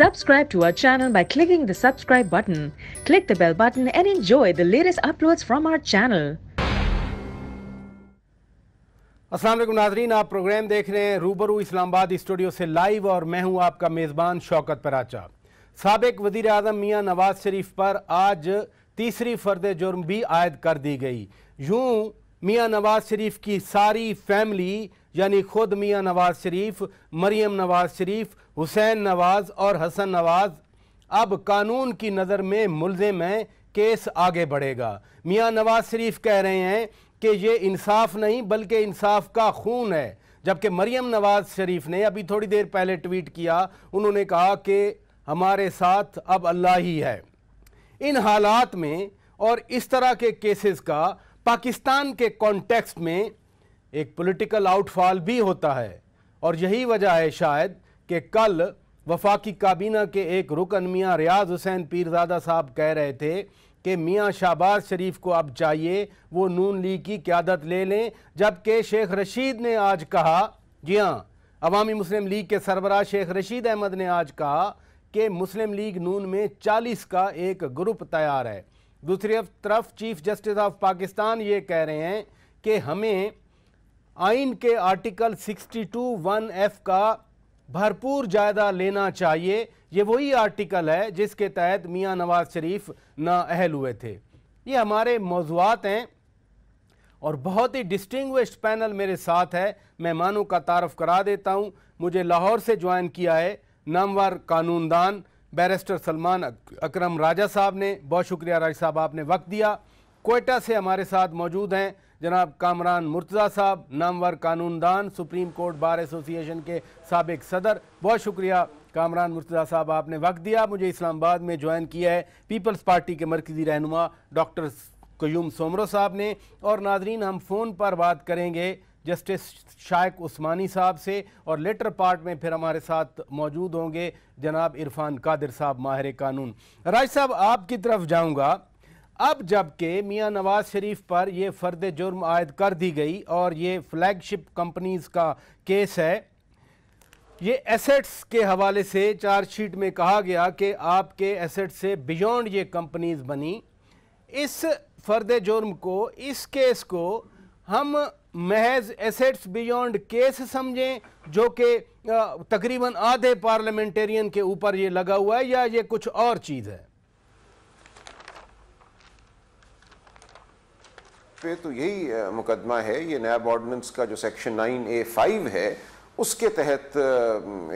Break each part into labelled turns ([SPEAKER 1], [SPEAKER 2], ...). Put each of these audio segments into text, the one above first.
[SPEAKER 1] Subscribe to our channel by clicking the subscribe button. Click the bell button and enjoy the latest uploads from our channel. अस्सलाम
[SPEAKER 2] वालेकुम नाजरीन आप programme देख रहे हैं रूबरू इस्लामाबाद स्टूडियो से लाइव और मैं हूं आपका मेज़बान शौकत पराचा सबक वजीर अजम मियाँ नवाज शरीफ पर आज तीसरी फर्द जुर्म भी आयद कर दी गई यूँ मियाँ नवाज शरीफ की सारी फैमिली यानी खुद मियाँ नवाज शरीफ मरियम नवाज शरीफ हुसैन नवाज और हसन नवाज अब कानून की नज़र में मुलजिम हैं केस आगे बढ़ेगा मियाँ नवाज शरीफ कह रहे हैं कि ये इंसाफ नहीं बल्कि इंसाफ का खून है जबकि मरियम नवाज शरीफ ने अभी थोड़ी देर पहले ट्वीट किया उन्होंने कहा कि हमारे साथ अब अल्लाह ही है इन हालात में और इस तरह के केसेस का पाकिस्तान के कॉन्टेक्स्ट में एक पॉलिटिकल आउटफॉल भी होता है और यही वजह है शायद कि कल वफाकी काबीना के एक रुकन मियाँ रियाज हुसैन पीरजादा साहब कह रहे थे कि मियाँ शाहबाज शरीफ को अब चाहिए वो नून लीग की क्यादत ले लें जबकि शेख रशीद ने आज कहा जी हाँ अवामी मुस्लिम लीग के सरबराह शेख रशीद अहमद ने आज कहा कि मुस्लिम लीग नून में चालीस का एक ग्रुप तैयार है दूसरी तरफ चीफ जस्टिस ऑफ पाकिस्तान ये कह रहे हैं कि हमें आइन के आर्टिकल 62 वन एफ का भरपूर जायदा लेना चाहिए ये वही आर्टिकल है जिसके तहत मियाँ नवाज शरीफ ना अहल हुए थे ये हमारे मौजूद हैं और बहुत ही डिस्टिंग्विश्ड पैनल मेरे साथ है मेहमानों का तारफ़ करा देता हूँ मुझे लाहौर से ज्वाइन किया है नामवर कानूनदान बैरिस्टर सलमान अकरम राजा साहब ने बहुत शुक्रिया राजा साहब आपने वक्त दिया कोयटा से हमारे साथ मौजूद हैं जनाब कामरान मुर्तज़ा साहब नामवर कानूनदान सुप्रीम कोर्ट बार एसोसिएशन के सबक सदर बहुत शुक्रिया कामरान मुर्तज़ा साहब आपने वक्त दिया मुझे इस्लामाबाद में ज्वाइन किया है पीपल्स पार्टी के मरकज़ी रहनुमा डॉक्टर क्यूम सोमरो साहब ने और नाजरीन हम फ़ोन पर बात करेंगे जस्टिस शायक उस्मानी साहब से और लेटर पार्ट में फिर हमारे साथ मौजूद होंगे जनाब इरफान कादिर साहब माहिर कानून राज साहब आपकी तरफ जाऊँगा अब जबकि मियां नवाज शरीफ पर यह फर्द जुर्म आयद कर दी गई और ये फ्लैगशिप कंपनीज का केस है ये एसेट्स के हवाले से चार्जशीट में कहा गया कि आपके एसेट्स से बियॉन्ड ये कंपनीज बनी इस फर्द जुर्म को इस केस को हम महज एसेट्स बियॉन्ड केस समझें जो कि तकरीबन आधे पार्लियामेंटेरियन के ऊपर ये लगा हुआ है या ये कुछ और चीज़ है
[SPEAKER 3] पे तो यही मुकदमा है ये नैब ऑर्डिनेंस का जो सेक्शन नाइन ए फाइव है उसके तहत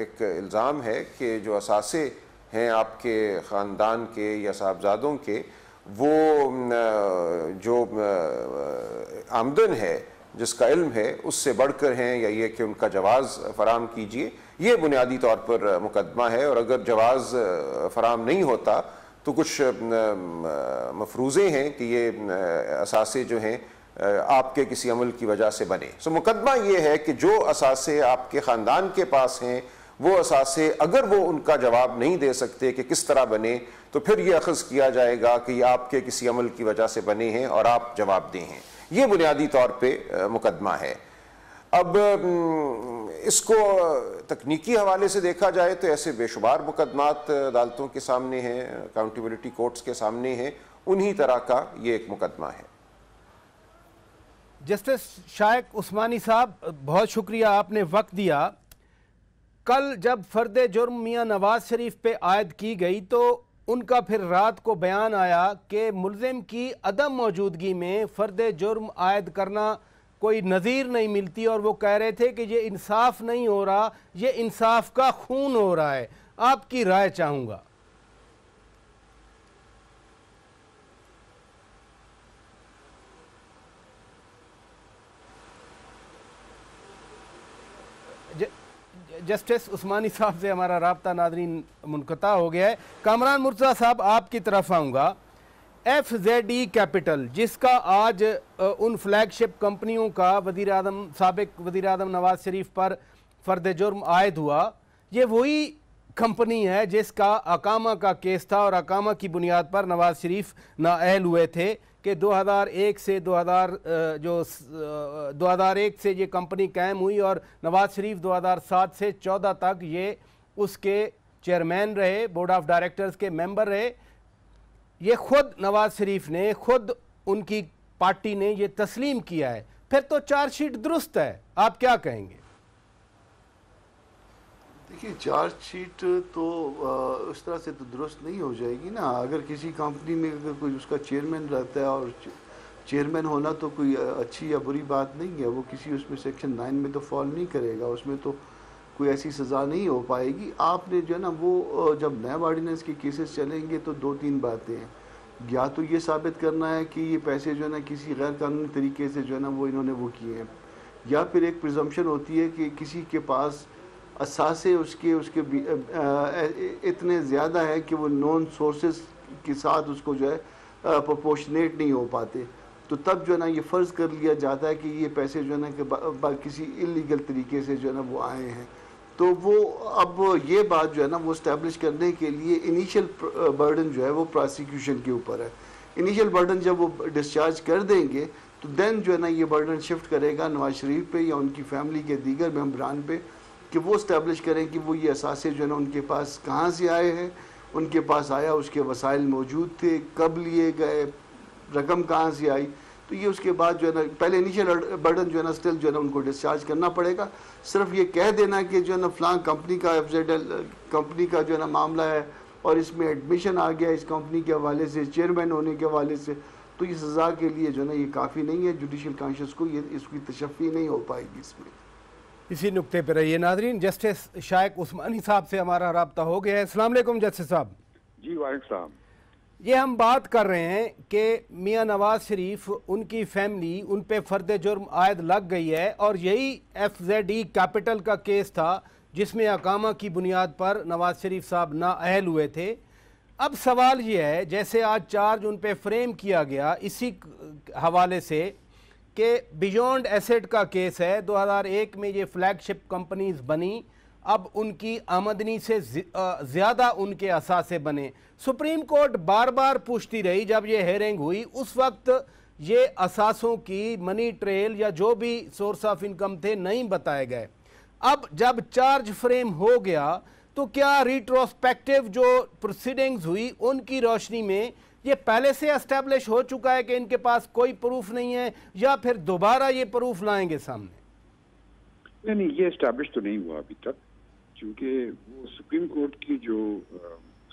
[SPEAKER 3] एक इल्ज़ाम है कि जो असासे हैं आपके ख़ानदान के या साहबजादों के वो जो आमदन है जिसका इल्म है उससे बढ़कर हैं या ये कि उनका जवाज़ फराम कीजिए ये बुनियादी तौर पर मुकदमा है और अगर जवाज़ फराम नहीं होता तो कुछ मफरूज़े हैं कि ये असासे जो हैं आपके किसी अमल की वजह से बने सो मुकदमा ये है कि जो असासे आपके ख़ानदान के पास हैं वो असासे अगर वो उनका जवाब नहीं दे सकते कि किस तरह बने तो फिर ये अखज़ किया जाएगा कि आपके किसी अमल की वजह से बने हैं और आप जवाब दें हैं ये बुनियादी तौर पर मुकदमा है अब हम्म, इसको तकनीकी हवाले से देखा जाए तो ऐसे बेशुमार मुकदमात अदालतों के सामने हैं अकाउंटेबिलिटी कोर्ट्स के सामने हैं उन्हीं तरह का ये एक मुकदमा है
[SPEAKER 2] जस्टिस शायक उस्मानी साहब बहुत शुक्रिया आपने वक्त दिया कल जब फर्द जुर्म मियाँ नवाज शरीफ पे आयद की गई तो उनका फिर रात को बयान आया कि मुलजिम की अदम मौजूदगी में फर्द जुर्म आयद करना कोई नज़ीर नहीं मिलती और वो कह रहे थे कि ये इंसाफ नहीं हो रहा ये इंसाफ का खून हो रहा है आपकी राय चाहूँगा जस्टिस उस्मानी साहब से हमारा रबता नादरीन मुनकता हो गया है कामरान मुर्जा साहब आपकी तरफ आऊँगा एफ जेड ई कैपिटल जिसका आज उन फ्लैगशिप कंपनियों का वजीर अजम सबक वजीर अजम नवाज शरीफ पर फर्द जुर्म आयद हुआ ये वही कंपनी है जिसका अकामा का केस था और अकामा की बुनियाद पर नवाज शरीफ नाअल हुए थे कि 2001 से 2000 जो 2001 से ये कंपनी कायम हुई और नवाज शरीफ 2007 से 14 तक ये उसके चेयरमैन रहे बोर्ड ऑफ डायरेक्टर्स के मेंबर रहे ये खुद नवाज शरीफ ने खुद उनकी पार्टी ने ये तस्लीम किया है फिर तो चार्जशीट दुरुस्त है आप क्या कहेंगे
[SPEAKER 4] देखिए चार्जशीट तो उस तरह से तो दुरुस्त नहीं हो जाएगी ना अगर किसी कंपनी में अगर कोई उसका चेयरमैन रहता है और चेयरमैन होना तो कोई अच्छी या बुरी बात नहीं है वो किसी उसमें सेक्शन नाइन में तो फॉल नहीं करेगा उसमें तो कोई ऐसी सज़ा नहीं हो पाएगी आपने जो है ना वो जब नए ऑर्डिनेंस के केसेस चलेंगे तो दो तीन बातें हैं या तो ये साबित करना है कि ये पैसे जो है ना किसी गैर कानूनी तरीके से जो है ना वो इन्होंने वो किए हैं या फिर एक प्रिजम्पन होती है कि किसी के पास असासे उसके उसके इतने ज़्यादा है कि वो नॉन सोर्सेस के साथ उसको जो है प्रपोशनेट नहीं हो पाते तो तब जो है ना ये फ़र्ज़ कर लिया जाता है कि ये पैसे जो है ना कि किसी इलीगल तरीके से जो है ना वो आए हैं तो वो अब ये बात जो है ना वो इस्टेब्लिश करने के लिए इनिशियल बर्डन uh, जो है वो प्रोसिक्यूशन के ऊपर है इनिशियल बर्डन जब वो डिस्चार्ज कर देंगे तो देन जो है ना ये बर्डन शिफ्ट करेगा नवाज शरीफ पे या उनकी फैमिली के दीगर मेम्बरान पे कि वो इस्टेब्लिश करें कि वो ये असासे जो है ना उनके पास कहाँ से आए हैं उनके पास आया उसके वसाइल मौजूद थे कब लिए गए रकम कहाँ से आई तो ये उसके बाद जो है ना पहले इनिशियल बर्डन जो है ना स्टिल जो है ना उनको डिस्चार्ज करना पड़ेगा सिर्फ ये कह देना कि जो है ना फ्लान कंपनी का एफ कंपनी का जो है ना मामला है और इसमें एडमिशन आ गया इस कंपनी के हवाले से चेयरमैन होने के हवाले से तो ये सज़ा के लिए जो है ना ये काफ़ी नहीं है जुडिशल कॉन्शियस को ये इसकी तशफ़ी नहीं हो पाएगी इसमें
[SPEAKER 2] इसी नुकते पर रहिए नाजरीन जस्टिस शायक उस्मानी साहब से हमारा रबता हो गया है अलैक्म जस्टिस साहब
[SPEAKER 1] जी वाहिद साहब
[SPEAKER 2] ये हम बात कर रहे हैं कि मियाँ नवाज शरीफ उनकी फैमिली उन पर फर्द जुर्म आयद लग गई है और यही एफ जेड ई कैपिटल का केस था जिसमें अकामा की बुनियाद पर नवाज शरीफ साहब नाअहल हुए थे अब सवाल ये है जैसे आज चार्ज उन पर फ्रेम किया गया इसी हवाले से कि बियॉन्ड एसेट का केस है 2001 में ये फ्लैगशिप कंपनीज बनी अब उनकी आमदनी से ज़्यादा उनके असासे बने सुप्रीम कोर्ट बार बार पूछती रही जब ये हेरिंग हुई उस वक्त ये असासों की मनी ट्रेल या जो भी सोर्स ऑफ इनकम थे नहीं बताए गए अब जब चार्ज फ्रेम हो गया तो क्या रिट्रोस्पेक्टिव जो प्रोसीडिंग्स हुई उनकी रोशनी में ये पहले से एस्टेब्लिश हो चुका है कि इनके पास कोई प्रूफ नहीं है या फिर दोबारा ये प्रूफ लाएंगे सामने
[SPEAKER 1] नहीं नहीं ये इस्टेब्लिश तो नहीं हुआ अभी तक क्योंकि वो सुप्रीम कोर्ट की जो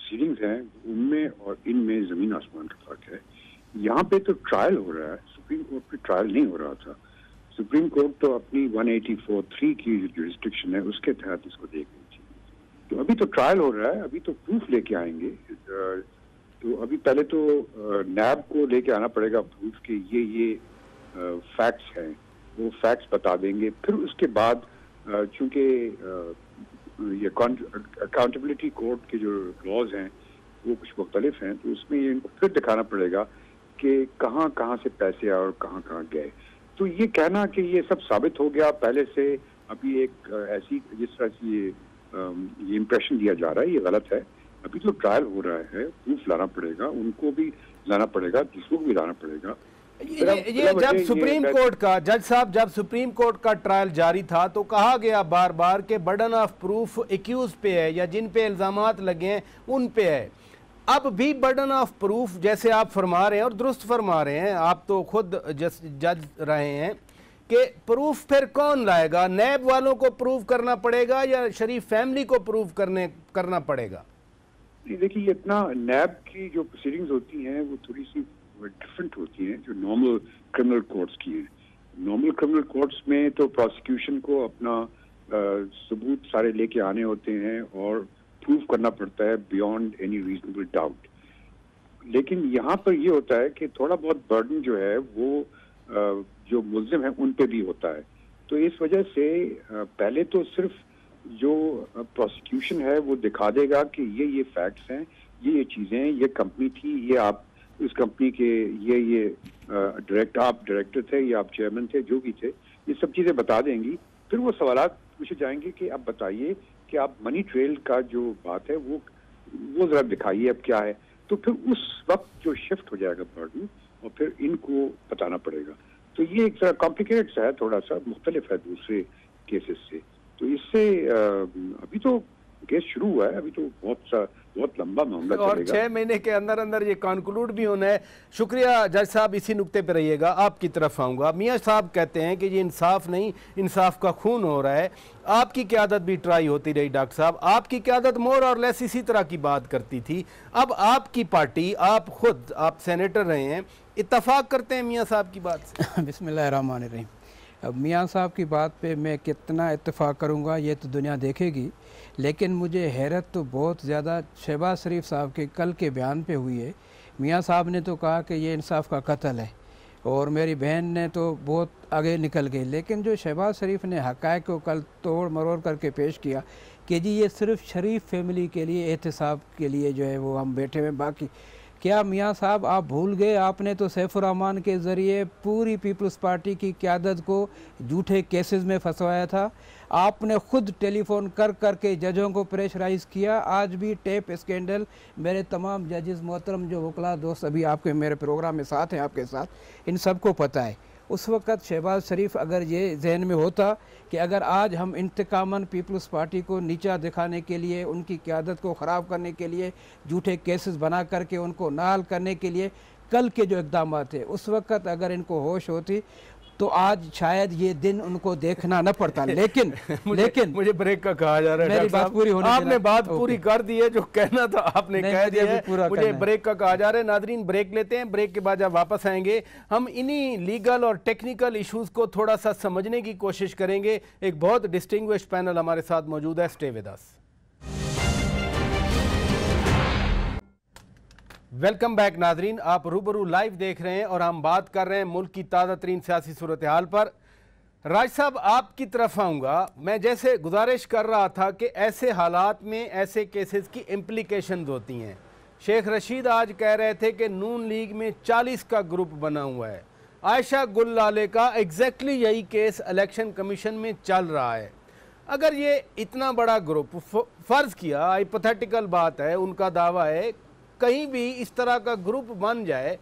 [SPEAKER 1] सीलिंग्स हैं उनमें और इनमें ज़मीन आसमान का फर्क है यहाँ पे तो ट्रायल हो रहा है सुप्रीम कोर्ट पे ट्रायल नहीं हो रहा था सुप्रीम कोर्ट तो अपनी 1843 की जो रिस्ट्रिक्शन है उसके तहत इसको देख रही थी तो अभी तो ट्रायल हो रहा है अभी तो प्रूफ लेके आएंगे तो अभी पहले तो नैब को लेके आना पड़ेगा प्रूफ के ये ये फैक्ट्स हैं वो फैक्ट्स बता देंगे फिर उसके बाद चूंकि ये अकाउंटेबिलिटी कोड के जो लॉज हैं वो कुछ मुख्तलिफ हैं तो उसमें इनको फिर दिखाना पड़ेगा कि कहाँ कहाँ से पैसे आए और कहाँ कहाँ गए तो ये कहना कि ये सब साबित हो गया पहले से अभी एक ऐसी जिस तरह से ये ये इंप्रेशन दिया जा रहा है ये गलत है अभी तो ट्रायल हो रहा है प्रूफ लाना पड़ेगा उनको भी लाना पड़ेगा दूसरों को भी लाना पड़ेगा ये, जब सुप्रीम कोर्ट
[SPEAKER 2] का जज साहब जब सुप्रीम कोर्ट का ट्रायल जारी था तो कहा गया बार बार कि बर्डन ऑफ प्रूफ एक्यूज पे है या जिन पे इल्ज़ाम लगे हैं उन पे है अब भी बर्डन ऑफ प्रूफ जैसे आप फरमा रहे हैं और दुरुस्त फरमा रहे हैं आप तो खुद जज रहे हैं कि प्रूफ फिर कौन लाएगा नैब वालों को प्रूफ करना पड़ेगा या शरीफ फैमिली को प्रूफ करने करना पड़ेगा
[SPEAKER 1] देखिए इतना नैब की जो प्रोसीडिंग्स होती हैं वो थोड़ी सी वह डिफरेंट होती हैं जो नॉर्मल क्रिमिनल कोर्ट्स की हैं नॉर्मल क्रिमिनल कोर्ट्स में तो प्रोसिक्यूशन को अपना आ, सबूत सारे लेके आने होते हैं और प्रूव करना पड़ता है बियॉन्ड एनी रीजनेबल डाउट लेकिन यहाँ पर ये होता है कि थोड़ा बहुत बर्डन जो है वो आ, जो मुलजिम है उन पर भी होता है तो इस वजह से आ, पहले तो सिर्फ जो प्रोसिक्यूशन है वो दिखा देगा कि ये ये फैक्ट्स हैं ये ये चीज़ें हैं ये कंपनी थी ये आप इस कंपनी के ये ये डायरेक्ट आप डायरेक्टर थे या आप चेयरमैन थे जो भी थे ये सब चीज़ें बता देंगी फिर वो सवाल पूछे जाएंगे कि आप बताइए कि आप मनी ट्रेल का जो बात है वो वो ज़रा दिखाइए अब क्या है तो फिर उस वक्त जो शिफ्ट हो जाएगा बर्डन और फिर इनको बताना पड़ेगा तो ये एक ज़रा कॉम्प्लिकेटेड सा है थोड़ा सा मुख्तलिफ है दूसरे केसेस से तो इससे अभी तो केस शुरू हुआ है अभी तो बहुत सा बहुत लंबा मामला और छह
[SPEAKER 2] महीने के अंदर अंदर ये कॉन्क्लूड भी होना है शुक्रिया जज साहब इसी नुक्ते पर रहिएगा आपकी तरफ आऊँगा मियाँ साहब कहते हैं कि ये इंसाफ नहीं इंसाफ का खून हो रहा है आपकी क्यादत भी ट्राई होती रही डॉक्टर साहब आपकी क्यादत मोर और लेस इसी तरह की बात करती थी अब आपकी पार्टी आप खुद आप सेनेटर रहे हैं इतफाक़ करते हैं मियाँ साहब की बात से
[SPEAKER 5] रही अब मियाँ साहब की बात पे मैं कितना इतफ़ाक़ करूँगा ये तो दुनिया देखेगी लेकिन मुझे हैरत तो बहुत ज़्यादा शहबाज शरीफ साहब के कल के बयान पे हुई है मियाँ साहब ने तो कहा कि ये इंसाफ का कत्ल है और मेरी बहन ने तो बहुत आगे निकल गई लेकिन जो शहबाज शरीफ ने हक़ को कल तोड़ मरोड़ करके पेश किया कि जी ये सिर्फ शरीफ फैमिली के लिए एहतसाब के लिए जो है वो हम बैठे हुए बाकी क्या मियाँ साहब आप भूल गए आपने तो सैफुररहमान के ज़रिए पूरी पीपल्स पार्टी की क्यादत को झूठे केसेस में फंसवाया था आपने खुद टेलीफोन कर कर के जजों को प्रेशराइज किया आज भी टेप स्कैंडल मेरे तमाम जजेस मोहतरम जो वकला दोस्त अभी आपके मेरे प्रोग्राम में साथ हैं आपके साथ इन सबको पता है उस वक़्त शहबाज शरीफ अगर ये जहन में होता कि अगर आज हम इंतकामन पीपल्स पार्टी को नीचा दिखाने के लिए उनकी क्यादत को ख़राब करने के लिए झूठे केसेस बना करके उनको नाल करने के लिए कल के जो इकदाम थे उस वक़्त अगर इनको होश होती तो आज शायद ये दिन उनको देखना न पड़ता लेकिन
[SPEAKER 2] मुझे, लेकिन मुझे ब्रेक का कहा जा रहा है मेरी बात पूरी होने आपने बात पूरी कर दी है जो कहना था आपने कह दिया है पूरा मुझे ब्रेक का कहा जा रहा है नादरीन ब्रेक लेते हैं ब्रेक के बाद जब वापस आएंगे हम इन्हीं लीगल और टेक्निकल इश्यूज को थोड़ा सा समझने की कोशिश करेंगे एक बहुत डिस्टिंग्विश पैनल हमारे साथ मौजूद है स्टे विदास वेलकम बैक नाजरीन आप रूबरू लाइव देख रहे हैं और हम बात कर रहे हैं मुल्क की ताज़ा तरीन सियासी सूरत हाल पर राज साहब आपकी तरफ आऊँगा मैं जैसे गुजारिश कर रहा था कि ऐसे हालात में ऐसे केसेस की इम्प्लिकेशन होती हैं शेख रशीद आज कह रहे थे कि नून लीग में चालीस का ग्रुप बना हुआ है आयशा गुल लाले का एग्जैक्टली यही केस इलेक्शन कमीशन में चल रहा है अगर ये इतना बड़ा ग्रुप फ़र्ज़ किया हाइपोथेटिकल बात है उनका दावा है कहीं भी इस तरह का ग्रुप बन जाए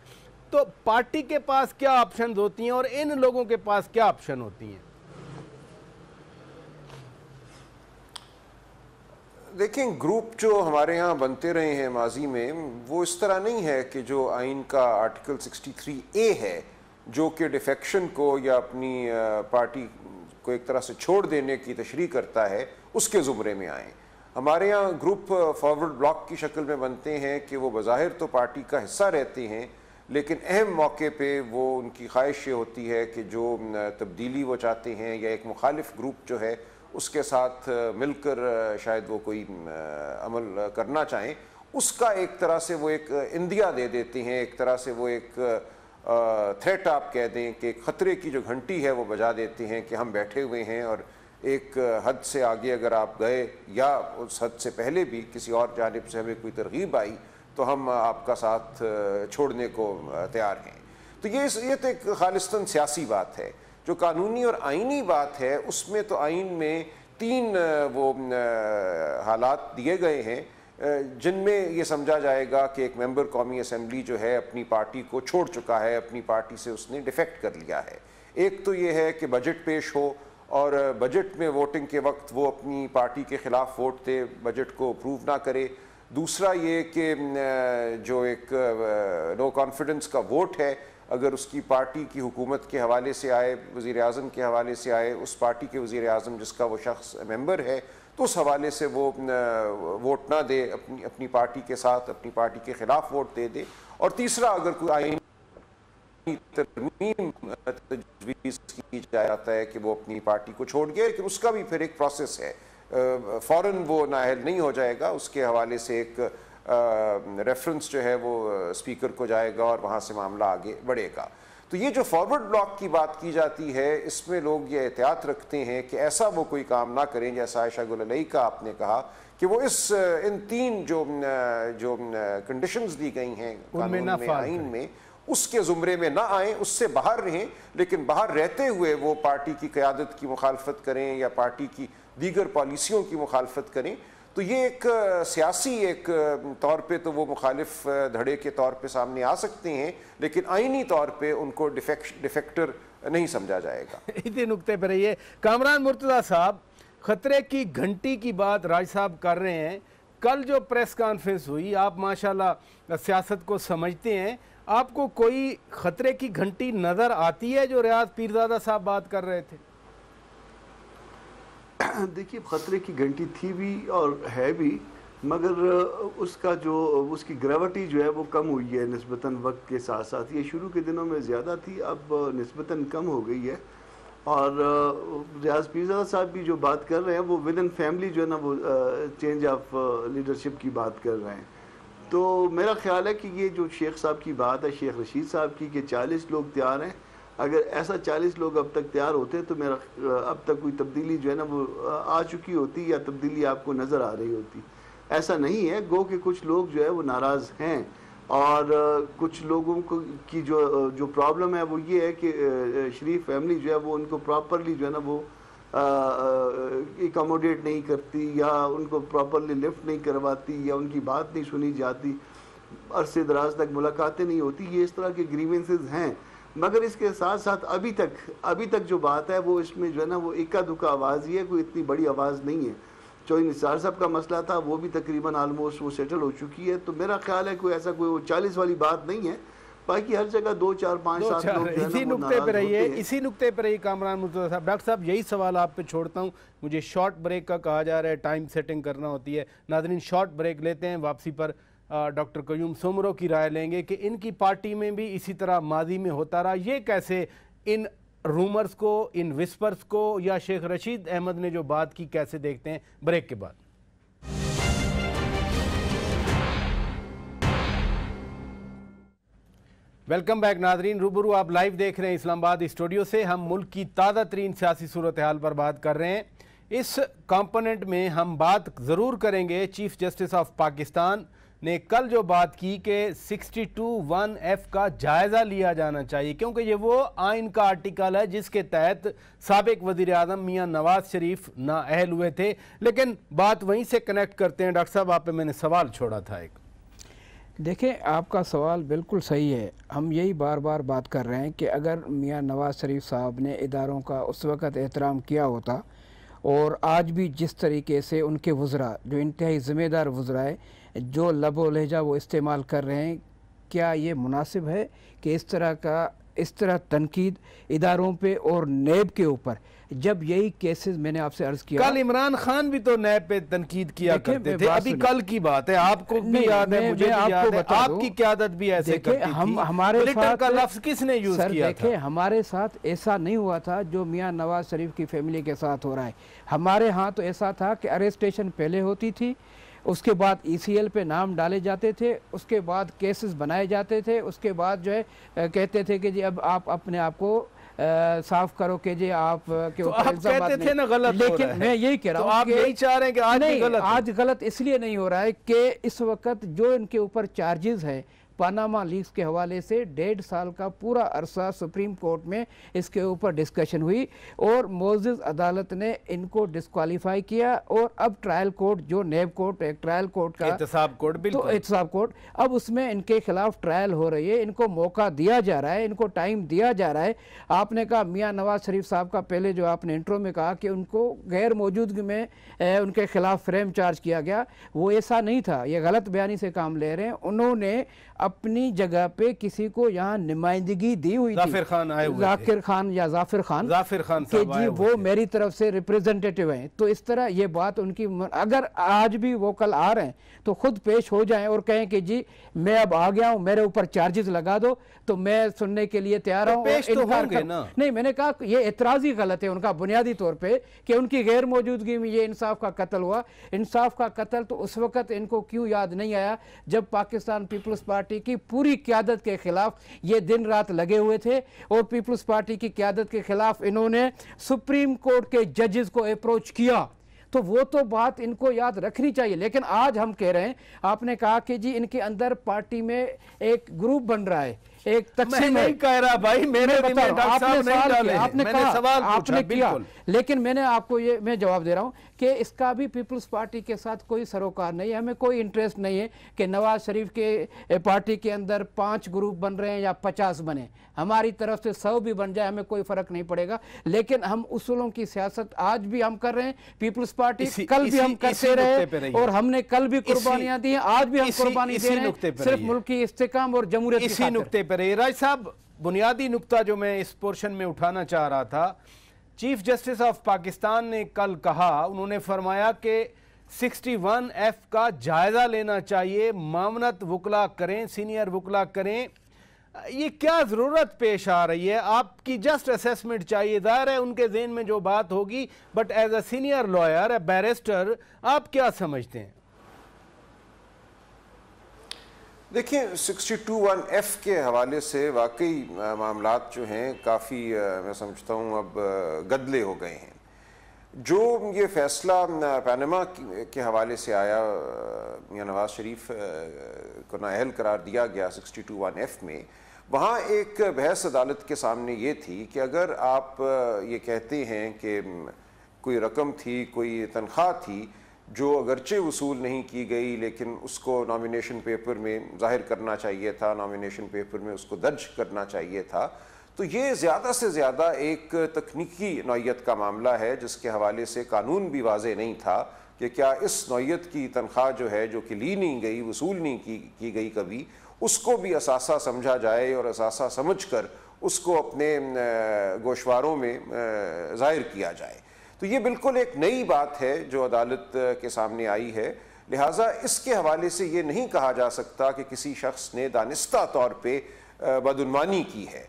[SPEAKER 2] तो पार्टी के पास क्या ऑप्शन होती हैं और इन लोगों के पास क्या ऑप्शन होती हैं देखें ग्रुप जो हमारे यहाँ
[SPEAKER 3] बनते रहे हैं माजी में वो इस तरह नहीं है कि जो आइन का आर्टिकल 63 ए है जो कि डिफेक्शन को या अपनी पार्टी को एक तरह से छोड़ देने की तशरी करता है उसके ज़ुमरे में आएँ हमारे यहाँ ग्रुप फॉरवर्ड ब्लॉक की शक्ल में बनते हैं कि वो बाहिर तो पार्टी का हिस्सा रहते हैं लेकिन अहम मौके पे वो उनकी ख्वाहिश ये होती है कि जो uh, तब्दीली वो चाहते हैं या एक मुखालिफ ग्रुप जो है उसके साथ uh, मिलकर uh, शायद वो कोई अमल करना चाहें उसका एक तरह से वो एक इंदिया दे देते हैं एक तरह से वो एक थ्रेट आप कह दें कि खतरे की जो घंटी है वो बजा देते हैं कि हम बैठे हुए हैं और एक हद से आगे अगर आप गए या उस हद से पहले भी किसी और जानब से हमें कोई तरगीब आई तो हम आपका साथ छोड़ने को तैयार हैं तो ये ये तो एक खालिस्तन सियासी बात है जो कानूनी और आइनी बात है उसमें तो आइन में तीन वो हालात दिए गए हैं जिनमें ये समझा जाएगा कि एक मेंबर कौमी असम्बली जो है अपनी पार्टी को छोड़ चुका है अपनी पार्टी से उसने डिफेक्ट कर लिया है एक तो ये है कि बजट पेश हो और बजट में वोटिंग के वक्त वो अपनी पार्टी के ख़िलाफ़ वोट दे बजट को अप्रूव ना करे दूसरा ये कि जो एक नो कॉन्फिडेंस का वोट है अगर उसकी पार्टी की हुकूमत के हवाले से आए वज़ी अजम के हवाले से आए उस पार्टी के वज़ी अजम जिसका वो शख्स मेम्बर है तो उस हवाले से वो वोट ना दे अपनी अपनी पार्टी के साथ अपनी पार्टी के ख़िलाफ़ वोट दे दे और तीसरा अगर कोई आई अपनी तरमीम तजवीज़ की जाता है कि वो अपनी पार्टी को छोड़ गया लेकिन उसका भी फिर एक प्रोसेस है फ़ौर वो नाहल नहीं हो जाएगा उसके हवाले से एक रेफरेंस जो है वो स्पीकर को जाएगा और वहाँ से मामला आगे बढ़ेगा तो ये जो फॉरवर्ड ब्लॉक की बात की जाती है इसमें लोग ये एहतियात रखते हैं कि ऐसा वो कोई काम ना करें जैसा आयशा गुल का आपने कहा कि वो इस इन तीन जो जो कंडीशंस दी गई हैं कानून में आइन में उसके ज़ुमरे में ना आएँ उससे बाहर रहें लेकिन बाहर रहते हुए वो पार्टी की क़्यादत की मुखालफत करें या पार्टी की दीगर पॉलिसियों की मुखालफत करें तो ये एक सियासी एक तौर पे तो वो मुखालिफ धड़े के तौर पे सामने आ सकते हैं लेकिन आइनी तौर पे उनको डिफेक्टर नहीं समझा जाएगा
[SPEAKER 2] इसी नुकते पर रहिए कामरान मुर्तज़ा साहब ख़तरे की घंटी की बात राज साहब कर रहे हैं कल जो प्रेस कॉन्फ्रेंस हुई आप माशाल्लाह सियासत को समझते हैं आपको कोई ख़तरे की घंटी नज़र आती है जो रियाज पीरजादा साहब बात कर रहे थे
[SPEAKER 4] देखिए ख़तरे की घंटी थी भी और है भी मगर उसका जो उसकी ग्रेविटी जो है वो कम हुई है नस्बता वक्त के साथ साथ ये शुरू के दिनों में ज़्यादा थी अब नस्बता कम हो गई है और रियाज पीरजादा साहब भी जो बात कर रहे हैं वो विद इन फैमिली जो है ना वो चेंज ऑफ लीडरशिप की बात कर रहे हैं तो मेरा ख्याल है कि ये जो शेख साहब की बात है शेख रशीद साहब की कि चालीस लोग तैयार हैं अगर ऐसा चालीस लोग अब तक तैयार होते तो मेरा अब तक कोई तब्दीली जो है ना वो आ चुकी होती या तब्दीली आपको नज़र आ रही होती ऐसा नहीं है गो के कुछ लोग जो है वो नाराज़ हैं और कुछ लोगों को की जो जो प्रॉब्लम है वो ये है कि शरीफ फैमिली जो है वो उनको प्रॉपरली जो है ना वो एकोमोडेट नहीं करती या उनको प्रॉपरली लिफ्ट नहीं करवाती या उनकी बात नहीं सुनी जाती अरसे दराज तक मुलाकातें नहीं होती ये इस तरह के ग्रीवेंसेज हैं मगर इसके साथ साथ अभी तक अभी तक जो बात है वो इसमें जो है ना वो इक्का दुक्का आवाज़ ही है कोई इतनी बड़ी आवाज़ नहीं है जो निसार साहब का मसला था वो भी तकरीबन आलमोस्ट वो सेटल हो चुकी है तो मेरा ख्याल है कोई ऐसा कोई वो चालीस वाली बात नहीं है बाकी हर जगह दो चार पाँच सात लोग इसी नुकते पर रहिए
[SPEAKER 2] इसी नुकते पर रहिए कामरान मुर्तजा साहब डॉक्टर साहब यही सवाल आप पे छोड़ता हूँ मुझे शॉर्ट ब्रेक का कहा जा रहा है टाइम सेटिंग करना होती है नाजरीन शॉर्ट ब्रेक लेते हैं वापसी पर डॉक्टर कयूम सोमरों की राय लेंगे कि इनकी पार्टी में भी इसी तरह माजी में होता रहा ये कैसे इन रूमर्स को इन विस्पर्स को या शेख रशीद अहमद ने जो बात की कैसे देखते हैं ब्रेक के बाद वेलकम बैक नाजरीन रूबरू आप लाइव देख रहे हैं इस्लामाबाद स्टूडियो से हम मुल्क की ताज़ा तरीन सियासी सूरत हाल पर बात कर रहे हैं इस कॉम्पोनेंट में हम बात ज़रूर करेंगे चीफ़ जस्टिस ऑफ पाकिस्तान ने कल जो बात की कि 62 वन एफ का जायज़ा लिया जाना चाहिए क्योंकि ये वो आइन का आर्टिकल है जिसके तहत सबक वज़ी अजम मियाँ नवाज शरीफ नाअहल हुए थे लेकिन बात वहीं से कनेक्ट करते हैं डॉक्टर साहब आप पे मैंने सवाल छोड़ा था एक
[SPEAKER 5] देखें आपका सवाल बिल्कुल सही है हम यही बार बार बात कर रहे हैं कि अगर मियाँ नवाज़ शरीफ साहब ने इदारों का उस वक़्त एहतराम किया होता और आज भी जिस तरीके से उनके वज़रा जो इंतहाई ज़िम्मेदार वज्रा है जो लबो लहजा वो इस्तेमाल कर रहे हैं क्या ये मुनासिब है कि इस तरह का इस तरह तनकीद इदारों पर और नैब के ऊपर जब यही केसेस मैंने
[SPEAKER 2] आपसे अर्ज किया कल इमरान खान भी तो नैब पे तनकीद किया करते थे अभी कल की बात है आपको भी याद है मुझे आपको आपकी क्यादत भी ऐसे करती हम हमारे का लफ्ज किसने यूज किया देखे
[SPEAKER 5] हमारे साथ ऐसा नहीं हुआ था जो मियाँ नवाज शरीफ की फैमिली के साथ हो रहा है हमारे यहाँ तो ऐसा था कि अरेस्टेशन पहले होती थी उसके बाद ईसीएल e पे नाम डाले जाते थे उसके बाद केसेस बनाए जाते थे उसके बाद जो है कहते थे कि जी अब आप अपने आप को साफ करो के जी आप के तो आप कहते थे ना गलत लेकिन मैं यही कह रहा तो हूँ तो आप यही चाह रहे हैं कि आज नहीं गलत आज गलत इसलिए नहीं हो रहा है कि इस वक्त जो इनके ऊपर चार्जेस हैं पानामा लीक्स के हवाले से डेढ़ साल का पूरा अरसा सुप्रीम कोर्ट में इसके ऊपर डिस्कशन हुई और मोजिज अदालत ने इनको डिस्कवालीफाई किया और अब ट्रायल कोर्ट जो नेब कोर्ट एक ट्रायल कोर्ट का एहतसाब कोर्ट तो एहतसाब कोर्ट अब उसमें इनके खिलाफ ट्रायल हो रही है इनको मौका दिया जा रहा है इनको टाइम दिया जा रहा है आपने कहा मियाँ नवाज शरीफ साहब का पहले जो आपने इंट्रो में कहा कि उनको गैर मौजूदगी में ए, उनके खिलाफ फ्रेम चार्ज किया गया वो ऐसा नहीं था ये गलत बयानी से काम ले रहे हैं उन्होंने अपनी जगह पे किसी को यहाँ नुमाइंदगी दी हुई जाफिर खान आए हुए जाकिर खान या जाफिर खान जाफिर खान के जी वो मेरी तरफ से रिप्रेजेंटेटिव हैं तो इस तरह ये बात उनकी अगर आज भी वो कल आ रहे हैं तो खुद पेश हो जाएं और कहें कि जी मैं अब आ गया हूँ मेरे ऊपर चार्जेस लगा दो तो मैं सुनने के लिए तैयार हूँ तो नहीं मैंने कहा ये एतराज़ ही गलत है उनका बुनियादी तौर पर कि उनकी गैर मौजूदगी में ये इंसाफ का कत्ल हुआ इंसाफ का कत्ल तो उस वक्त इनको क्यों याद नहीं आया जब पाकिस्तान पीपल्स पार्टी पार्टी की पूरी क्यादत के खिलाफ ये दिन रात लगे हुए थे और पीपल्स पार्टी की क्यादत के खिलाफ इन्होंने सुप्रीम कोर्ट के जजेस को अप्रोच किया तो वो तो बात इनको याद रखनी चाहिए लेकिन आज हम कह रहे हैं आपने कहा कि जी इनके अंदर पार्टी में एक ग्रुप बन रहा है एक मैं नहीं कह रहा भाई मेरे आपने, आपने, आपने कहा आपने किया लेकिन मैंने आपको ये मैं जवाब दे रहा हूं कि इसका भी पीपल्स पार्टी के साथ कोई सरोकार नहीं है हमें कोई इंटरेस्ट नहीं है कि नवाज शरीफ के पार्टी के अंदर पांच ग्रुप बन रहे हैं या पचास बने हमारी तरफ से सौ भी बन जाए हमें कोई फ़र्क नहीं पड़ेगा लेकिन हम उसूलों की सियासत आज भी हम कर
[SPEAKER 2] रहे हैं पीपल्स पार्टी इसी, कल इसी, भी हम करते रहे और हमने कल भी कुर्बानियां दी आज भी हम कुर्बानी दे रहे हैं सिर्फ मुल्क की इस्तेकाम और जमहूरियत इसी नुकते पर राय साहब बुनियादी नुकता जो मैं इस पोर्शन में उठाना चाह रहा था चीफ जस्टिस ऑफ पाकिस्तान ने कल कहा उन्होंने फरमाया कि 61 एफ का जायज़ा लेना चाहिए मामनत वकला करें सीनियर वकला करें ये क्या ज़रूरत पेश आ रही है आपकी जस्ट असेसमेंट चाहिए ज़ाहिर है उनके जेन में जो बात होगी but as a senior lawyer a barrister आप क्या समझते हैं
[SPEAKER 3] देखिए वन एफ के हवाले से वाकई मामला जो हैं काफ़ी मैं समझता हूँ अब गदले हो गए हैं जो ये फैसला पैनमा के हवाले से आया या नवाज शरीफ को नाअहल करार दिया गया वन एफ में वहाँ एक बहस अदालत के सामने ये थी कि अगर आप ये कहते हैं कि कोई रकम थी कोई तनख्वाह थी जो अगरचे वसूल नहीं की गई लेकिन उसको नॉमिनेशन पेपर में जाहिर करना चाहिए था नॉमिनेशन पेपर में उसको दर्ज करना चाहिए था तो ये ज़्यादा से ज़्यादा एक तकनीकी नौीयत का मामला है जिसके हवाले से कानून भी वाज नहीं था कि क्या इस नौीयत की तनख्वाह जो है जो कि ली नहीं गई वसूल नहीं की, की गई कभी उसको भी असासा समझा जाए और असासा समझ कर उसको अपने गोशवारों में ज़ाहिर किया जाए तो ये बिल्कुल एक नई बात है जो अदालत के सामने आई है लिहाजा इसके हवाले से ये नहीं कहा जा सकता कि किसी शख्स ने दानिस्ता तौर पर बदनवानी की है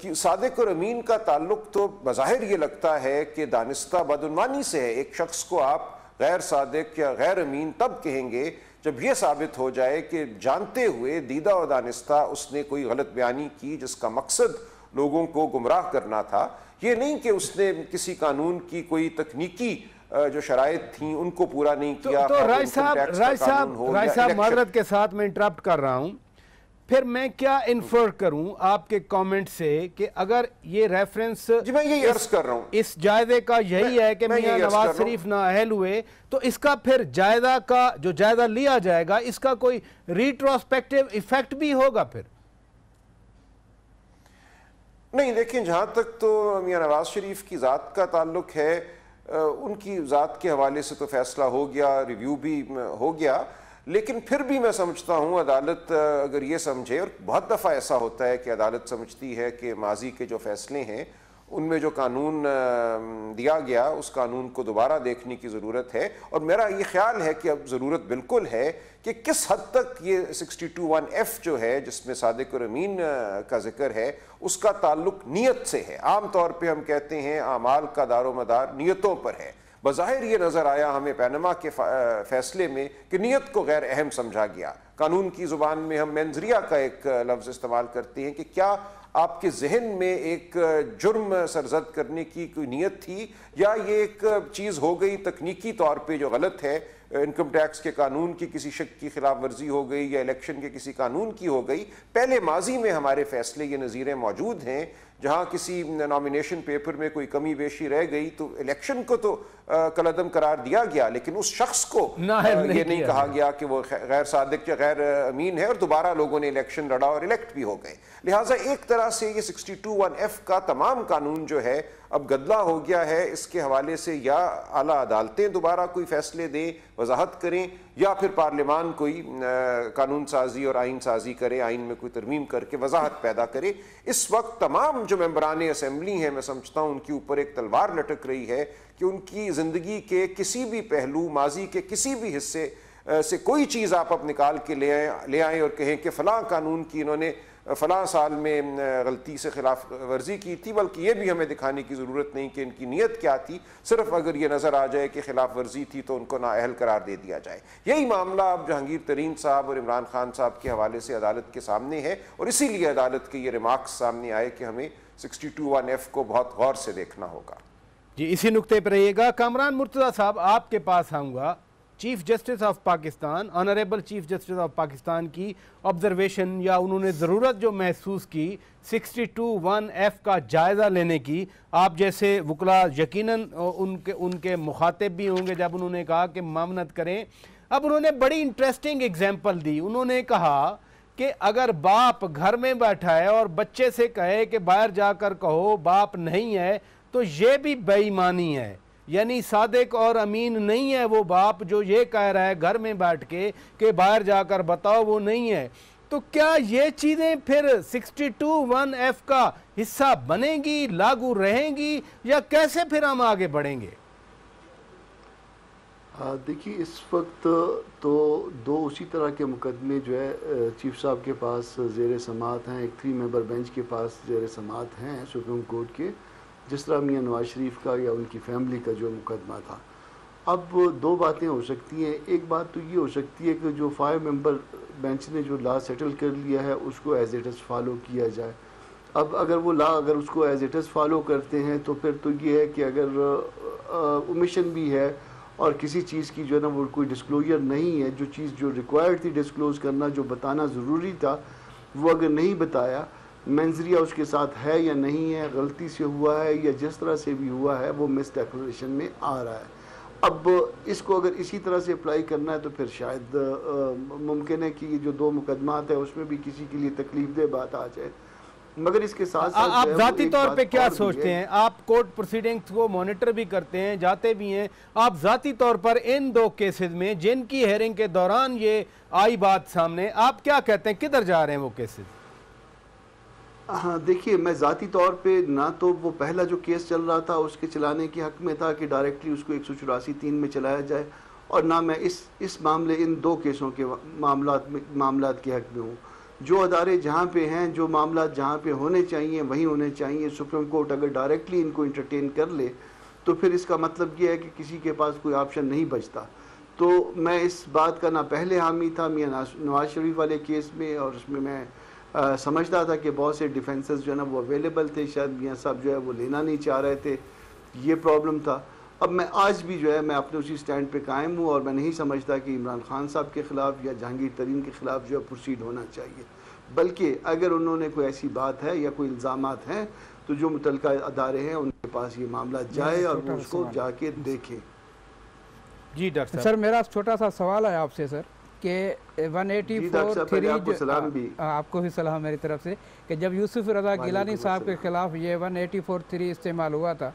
[SPEAKER 3] कि सादिक और अमीन का ताल्लुक तो बज़ाहिर ये लगता है कि दानिस्ता बदनवानी से है एक शख्स को आप गैर सादक या गैर अमीन तब कहेंगे जब यह साबित हो जाए कि जानते हुए दीदा और दानिस्ता उसने कोई गलत बयानी की जिसका मकसद लोगों को गुमराह करना था ये नहीं कि उसने किसी कानून की कोई तकनीकी जो शराय थी उनको पूरा नहीं तो किया तो, तो राय साहब राय साहब राय साहब माजरत
[SPEAKER 2] के साथ मैं इंटरप्ट कर रहा हूँ फिर मैं क्या इन्फर करूं आपके कमेंट से कि अगर ये रेफरेंस जी मैं ये इस, कर रहा हूं इस जायदे का यही है कि मियाँ नवाज शरीफ ना अहल हुए तो इसका फिर जायदा का जो जायदा लिया जाएगा इसका कोई रिट्रोस्पेक्टिव इफेक्ट भी होगा फिर
[SPEAKER 3] नहीं देखिए जहाँ तक तो मियाँ नवाज शरीफ की ज़ात का ताल्लुक है उनकी ज़ात के हवाले से तो फैसला हो गया रिव्यू भी हो गया लेकिन फिर भी मैं समझता हूँ अदालत अगर ये समझे और बहुत दफ़ा ऐसा होता है कि अदालत समझती है कि माजी के जो फैसले हैं उनमें जो कानून दिया गया उस कानून को दोबारा देखने की ज़रूरत है और मेरा ये ख्याल है कि अब ज़रूरत बिल्कुल है कि किस हद तक ये एफ जो है जिसमें सादिक और अमीन का जिक्र है उसका ताल्लुक नीयत से है आम तौर पे हम कहते हैं आमाल का दारो मदार नीयतों पर है बाहिर ये नज़र आया हमें पैनमा के फैसले में कि नीयत को गैर अहम समझा गया कानून की ज़ुबान में हम मंजरिया का एक लफ्ज़ इस्तेमाल करते हैं कि क्या आपके जहन में एक जुर्म सरजद करने की कोई नीयत थी या ये एक चीज़ हो गई तकनीकी तौर पे जो गलत है इनकम टैक्स के कानून की किसी शक की खिलाफ वर्जी हो गई या इलेक्शन के किसी कानून की हो गई पहले माजी में हमारे फैसले ये नज़ीरें मौजूद हैं जहाँ किसी नॉमिनेशन पेपर में कोई कमी बेशी रह गई तो इलेक्शन को तो कलदम करार दिया गया लेकिन उस शख्स को ना ये नहीं, नहीं कहा गया कि वो गैर सादक या गैर अमीन है और दोबारा लोगों ने इलेक्शन लड़ा और इलेक्ट भी हो गए लिहाजा एक तरह से ये सिक्सटी टू वन एफ का तमाम कानून जो है अब गदला हो गया है इसके हवाले से या आला अदालतें दोबारा कोई फैसले दें वजाहत करें या फिर पार्लियामान कोई कानून साजी और आइन साजी करे आइन में कोई तरमीम करके वजाहत पैदा करे इस वक्त तमाम जो मम्बरान असम्बली हैं मैं समझता हूँ उनके ऊपर एक तलवार लटक रही है कि उनकी ज़िंदगी के किसी भी पहलू माजी के किसी भी हिस्से से कोई चीज़ आप अब निकाल के ले आए ले आए और कहें कि फ़लाँ कानून की इन्होंने फ़लाँ साल में गलती से खिलाफ वर्जी की थी बल्कि ये भी हमें दिखाने की ज़रूरत नहीं कि इनकी नीयत क्या थी सिर्फ अगर ये नज़र आ जाए कि खिलाफ वर्जी थी तो उनको अहल करार दे दिया जाए यही मामला अब जहांगीर तरीन साहब और इमरान खान साहब के हवाले से अदालत के सामने है और इसीलिए अदालत के ये रिमार्क्स सामने आए कि हमें सिक्सटी टू वन एफ़ को बहुत गौर से देखना होगा
[SPEAKER 2] जी इसी नुकते पर रहिएगा कामरान मुर्तज़ा साहब आपके पास आऊँगा chief justice of Pakistan honourable chief justice of Pakistan की ऑब्जर्वेशन या उन्होंने ज़रूरत जो महसूस की टू वन एफ़ का जायज़ा लेने की आप जैसे वकला यकीनन उनके उनके मुखातिब भी होंगे जब उन्होंने कहा कि मामनत करें अब उन्होंने बड़ी इंटरेस्टिंग एग्जाम्पल दी उन्होंने कहा कि अगर बाप घर में बैठा है और बच्चे से कहे कि बाहर जाकर कहो बाप नहीं है तो ये भी बेईमानी है यानी सादिक और अमीन नहीं है वो बाप जो ये कह रहा है घर में बैठ के कि बाहर जाकर बताओ वो नहीं है तो क्या ये चीज़ें फिर 621 एफ का हिस्सा बनेगी लागू रहेंगी या कैसे फिर हम आगे बढ़ेंगे
[SPEAKER 4] देखिए इस वक्त तो दो उसी तरह के मुकदमे जो है चीफ साहब के पास जेर समात हैं एक थ्री मेंबर बेंच के पास जेर समात हैं सुप्रीम कोर्ट के जिस तरह मियाँ नवाज शरीफ का या उनकी फैमिली का जो मुकदमा था अब दो बातें हो सकती हैं एक बात तो ये हो सकती है कि जो फाइव मेंबर बेंच ने जो ला सेटल कर लिया है उसको एज इट इज़ फॉलो किया जाए अब अगर वो ला अगर उसको एज इट इज़ फॉलो करते हैं तो फिर तो ये है कि अगर ओमिशन भी है और किसी चीज़ की जो है ना वो कोई डिस्क्लोजर नहीं है जो चीज़ जो रिक्वायर्ड थी डिस्क्लोज़ करना जो बताना ज़रूरी था वो अगर नहीं बताया मंजरिया उसके साथ है या नहीं है गलती से हुआ है या जिस तरह से भी हुआ है वो मिस डेक्लेशन में आ रहा है अब इसको अगर इसी तरह से अप्लाई करना है तो फिर शायद मुमकिन है कि जो दो मुकदमात है उसमें भी किसी के लिए तकलीफ दे बात आ जाए मगर इसके साथ, आ, आप जाती तौर पे क्या सोचते हैं
[SPEAKER 2] आप कोर्ट प्रोसीडिंग्स को मॉनिटर भी करते हैं जाते भी हैं आप जाती तौर पर इन दो केसेस में जिनकी हेयरिंग के दौरान ये आई बात सामने आप क्या कहते हैं किधर जा रहे हैं वो केसेस
[SPEAKER 4] हाँ देखिए मैं ज़ाती तौर पे ना तो वो पहला जो केस चल रहा था उसके चलाने के हक में था कि डायरेक्टली उसको एक सौ तीन में चलाया जाए और ना मैं इस इस मामले इन दो केसों के मामला मामला के हक में हूँ जो अदारे जहाँ पे हैं जो मामला जहाँ पे होने चाहिए वहीं होने चाहिए सुप्रीम कोर्ट अगर डायरेक्टली इनको इंटरटेन कर ले तो फिर इसका मतलब यह है कि किसी के पास कोई ऑप्शन नहीं बचता तो मैं इस बात का ना पहले हामी था मियाँ नवाज शरीफ वाले केस में और उसमें मैं समझता था कि बहुत से डिफेंसेस जो है ना वो अवेलेबल थे शायद मियाँ साहब जो है वो लेना नहीं चाह रहे थे ये प्रॉब्लम था अब मैं आज भी जो है मैं अपने उसी स्टैंड पे कायम हूँ और मैं नहीं समझता कि इमरान खान साहब के ख़िलाफ़ या जहांगीर तरीन के ख़िलाफ़ जो है प्रोसीड होना चाहिए बल्कि अगर उन्होंने कोई ऐसी बात है या कोई इल्ज़ाम हैं तो जो मुतल अदारे हैं उनके पास ये मामला जाए और उसको जाके देखें
[SPEAKER 2] जी डॉक्टर
[SPEAKER 5] सर मेरा छोटा सा सवाल है आपसे सर कि वन एटी फोर थ्री
[SPEAKER 4] आपको
[SPEAKER 5] भी सलाम मेरी तरफ से कि जब यूसुफ रजा गिलानी साहब के ख़िलाफ़ ये वन एटी फोर इस्तेमाल हुआ था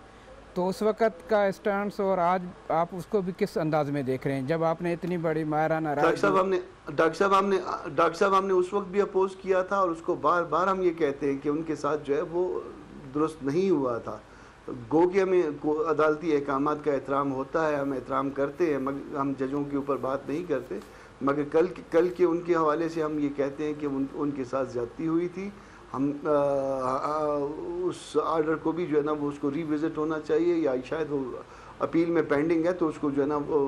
[SPEAKER 5] तो उस वक़्त का स्टैंड और आज आप उसको भी किस अंदाज में देख रहे हैं जब आपने इतनी बड़ी मायराना डॉक्टर साहब हमने
[SPEAKER 4] डॉक्टर साहब हमने डॉक्टर साहब हमने उस वक्त भी अपोज किया था और उसको बार बार हम ये कहते हैं कि उनके साथ जो है वो दुरुस्त नहीं हुआ था गो कि हमें अदालती अहकाम का एहतराम होता है हम एहतराम करते हैं मगर हम जजों के ऊपर बात नहीं करते मगर कल कल के उनके हवाले से हम ये कहते हैं कि उन उनके साथ ज़्यादती हुई थी हम आ, आ, उस आर्डर को भी जो है ना वो उसको रिविज़िट होना चाहिए या शायद वो अपील में पेंडिंग है तो उसको जो है ना वो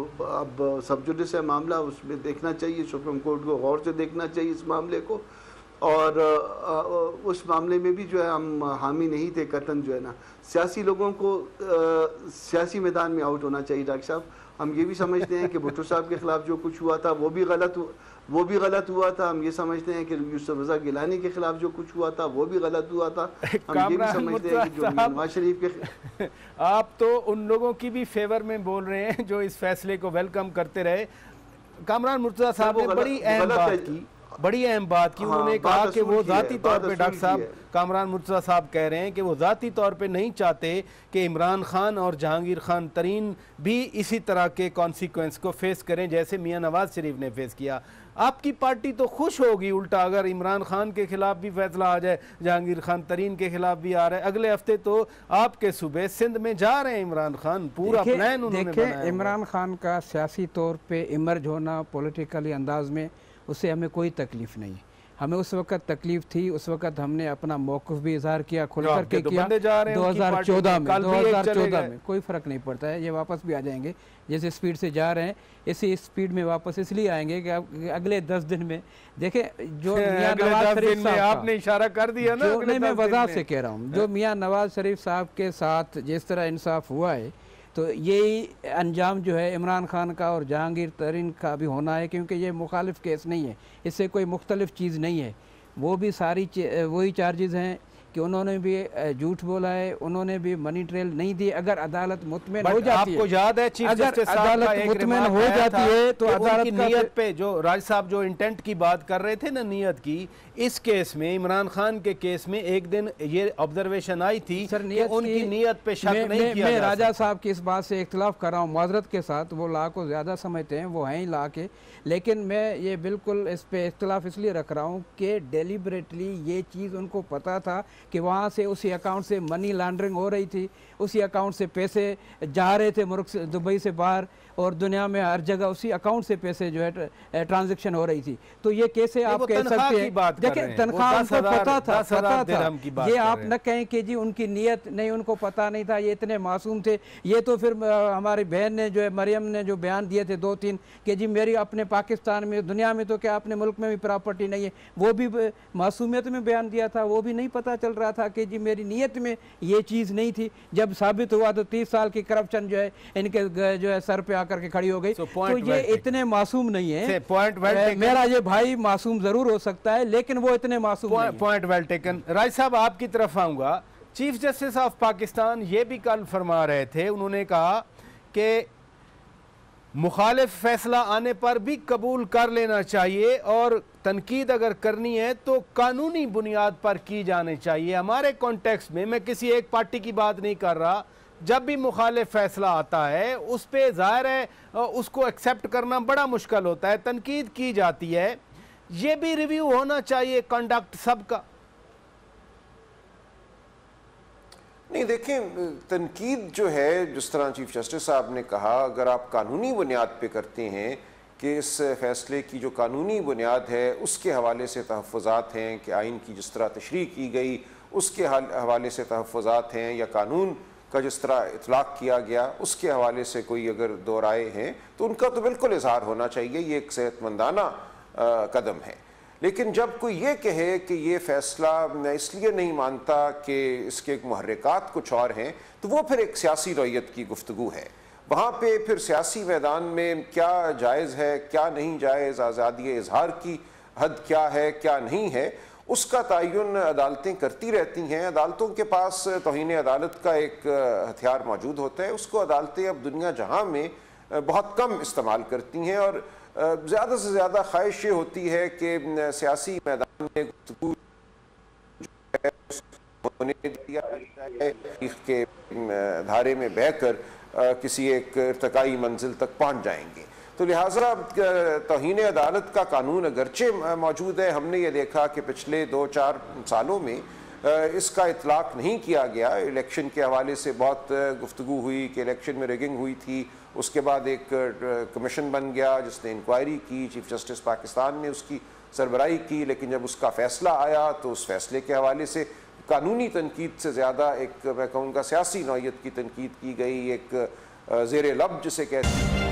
[SPEAKER 4] अब सबजुडिस है मामला उसमें देखना चाहिए सुप्रीम कोर्ट को गौर से देखना चाहिए इस मामले को और आ, उस मामले में भी जो है हम हामी नहीं थे कतन जो है ना सियासी लोगों को सियासी मैदान में आउट होना चाहिए डॉक्टर साहब हम ये भी समझते हैं कि भुट्टो साहब के खिलाफ जो कुछ हुआ था वो भी गलत वो भी गलत हुआ था हम ये समझते हैं कि यूसुफ रजा गिलानी के खिलाफ जो कुछ हुआ था वो भी गलत हुआ था हम ये भी समझते हैं कि जो नवाज शरीफ के आप तो उन लोगों की भी फेवर में बोल
[SPEAKER 2] रहे हैं जो इस फैसले को वेलकम करते रहे कामरान मुर्तजा साहब ने बड़ी अहम बात की बड़ी अहम बात की हाँ, उन्होंने कहा कि वो ज़ाती तौर पे डॉक्टर साहब कामरान मुर्तजा साहब कह रहे हैं कि वो ज़ाती तौर पे नहीं चाहते कि इमरान खान और जहांगीर खान तरीन भी इसी तरह के कॉन्सिक्वेंस को फेस करें जैसे मियां नवाज शरीफ ने फेस किया आपकी पार्टी तो खुश होगी उल्टा अगर इमरान खान के खिलाफ भी फैसला आ जाए जहांगीर खान तरीन के खिलाफ भी आ रहा है अगले हफ्ते तो आपके सुबह सिंध में जा रहे हैं इमरान खान पूरा प्लान उन्होंने इमरान
[SPEAKER 5] खान का सियासी तौर पर इमर्ज होना पोलिटिकली अंदाज में उससे हमें कोई तकलीफ़ नहीं हमें उस वक्त तकलीफ थी उस वक्त हमने अपना मौकफ भी इजहार किया खुल करके हाँ, किया दो हजार चौदह में दो हजार चौदह में कोई फ़र्क नहीं पड़ता है ये वापस भी आ जाएंगे जैसे स्पीड से जा रहे हैं इसी स्पीड में वापस इसलिए आएंगे कि अगले दस दिन में देखे जो मियाँ नवाज शरीफ साहब आपने इशारा कर दिया ना नहीं मैं वजह से कह रहा हूँ जो मियाँ नवाज शरीफ साहब के साथ जिस तरह इंसाफ हुआ है तो यही अंजाम जो है इमरान खान का और जहांगीर तरीन का भी होना है क्योंकि ये मुखालिफ केस नहीं है इससे कोई मुख्तलिफ चीज़ नहीं है वो भी सारी वही चार्जेज़ हैं कि उन्होंने भी झूठ बोला है उन्होंने भी मनी ट्रेल नहीं दी अगर अदालत मुतमिन हो जाती आपको है याद है चीफ अगर अदालत मुतमिन हो जाती है तो अदालत की नीयत
[SPEAKER 2] पे जो राज साहब जो इंटेंट की बात कर रहे थे ना नीयत की इस केस में इमरान खान के केस में एक दिन ये ऑब्जर्वेशन आई थी सर नियत उनकी नीयत पे शक नहीं किया मैं राजा
[SPEAKER 5] साहब की इस बात से इख्तलाफ कर रहा हूँ माजरत के साथ वो लाख को ज़्यादा समझते हैं वो हैं ही लाख लेकिन मैं ये बिल्कुल इस पर इख्तलाफ इसलिए रख रहा हूँ कि डेलीबरेटली ये चीज़ उनको पता था कि वहाँ से उसी अकाउंट से मनी लॉन्ड्रिंग हो रही थी उसी अकाउंट से पैसे जा रहे थे मुल्क से दुबई से बाहर और दुनिया में हर जगह उसी अकाउंट से पैसे जो है ट्रांजेक्शन हो रही थी तो ये कैसे आप कह सकते हैं देखिए तनख्वाह उनको पता था पता था ये आप न कहें कि जी उनकी नीयत नहीं उनको पता नहीं था ये इतने मासूम थे ये तो फिर हमारी बहन ने जो है मरियम ने जो बयान दिए थे दो तीन कि जी मेरी अपने पाकिस्तान में दुनिया में तो क्या अपने मुल्क में भी प्रॉपर्टी नहीं है वो भी मासूमियत में बयान दिया था वो भी नहीं पता चल रहा था कि जी मेरी नीयत में ये चीज़ नहीं थी जब जब साबित हुआ तो तीस साल की करप्शन जो है इनके जो है सर पे आकर के खड़ी हो गई so, तो ये इतने मासूम नहीं है पॉइंट वेल मेरा ये भाई
[SPEAKER 2] मासूम जरूर हो सकता है लेकिन वो इतने मासूम पॉइंट वेल टेकन राय साहब आपकी तरफ आऊंगा चीफ जस्टिस ऑफ पाकिस्तान ये भी कल फरमा रहे थे उन्होंने कहा कि मुखालिफ फैसला आने पर भी कबूल कर लेना चाहिए और तनकीद अगर करनी है तो कानूनी बुनियाद पर की जानी चाहिए हमारे कॉन्टेक्स्ट में मैं किसी एक पार्टी की बात नहीं कर रहा जब भी मुखालिफ फैसला आता है उस पर ज़ाहिर है उसको एक्सेप्ट करना बड़ा मुश्किल होता है तनकीद की जाती है ये भी रिव्यू होना चाहिए कंडक्ट सब का
[SPEAKER 3] नहीं देखें तनकीद जो है जिस तरह चीफ जस्टिस साहब ने कहा अगर आप कानूनी बुनियाद पर करते हैं कि इस फैसले की जो कानूनी बुनियाद है उसके हवाले से तहफ़ात हैं कि आइन की जिस तरह तशरी की गई उसके हवाले से तहफ़ात हैं या कानून का जिस तरह इतलाक़ किया गया उसके हवाले से कोई अगर दोहराए हैं तो उनका तो बिल्कुल इजहार होना चाहिए ये एक सेहतमंदाना कदम है लेकिन जब कोई ये कहे कि ये फैसला मैं इसलिए नहीं मानता कि इसके महरिकात कुछ और हैं तो वो फिर एक सियासी रोयत की गुफ्तु है वहाँ पे फिर सियासी मैदान में क्या जायज़ है क्या नहीं जायज़ आज़ादी इजहार की हद क्या है क्या नहीं है उसका तयन अदालतें करती रहती हैं अदालतों के पास तोहन अदालत का एक हथियार मौजूद होता है उसको अदालतें अब दुनिया जहाँ में बहुत कम इस्तेमाल करती हैं और ज़्यादा से ज़्यादा ख्वाहिश ये होती है कि सियासी मैदान में होने दिया के धारे में बहकर किसी एक इरतकाई मंजिल तक पहुँच जाएंगे तो लिहाजा तोहन अदालत का कानून अगरचे मौजूद है हमने ये देखा कि पिछले दो चार सालों में इसका इतलाक़ नहीं किया गया इलेक्शन के हवाले से बहुत गुफ्तु हुई कि इलेक्शन में रिगिंग हुई थी उसके बाद एक कमीशन बन गया जिसने इंक्वायरी की चीफ जस्टिस पाकिस्तान ने उसकी सरबराही की लेकिन जब उसका फैसला आया तो उस फैसले के हवाले से कानूनी तनकीद से ज़्यादा एक मैं कहूँगा सियासी नौीयत की तनकीद की गई एक जेर लब जिसे कहते हैं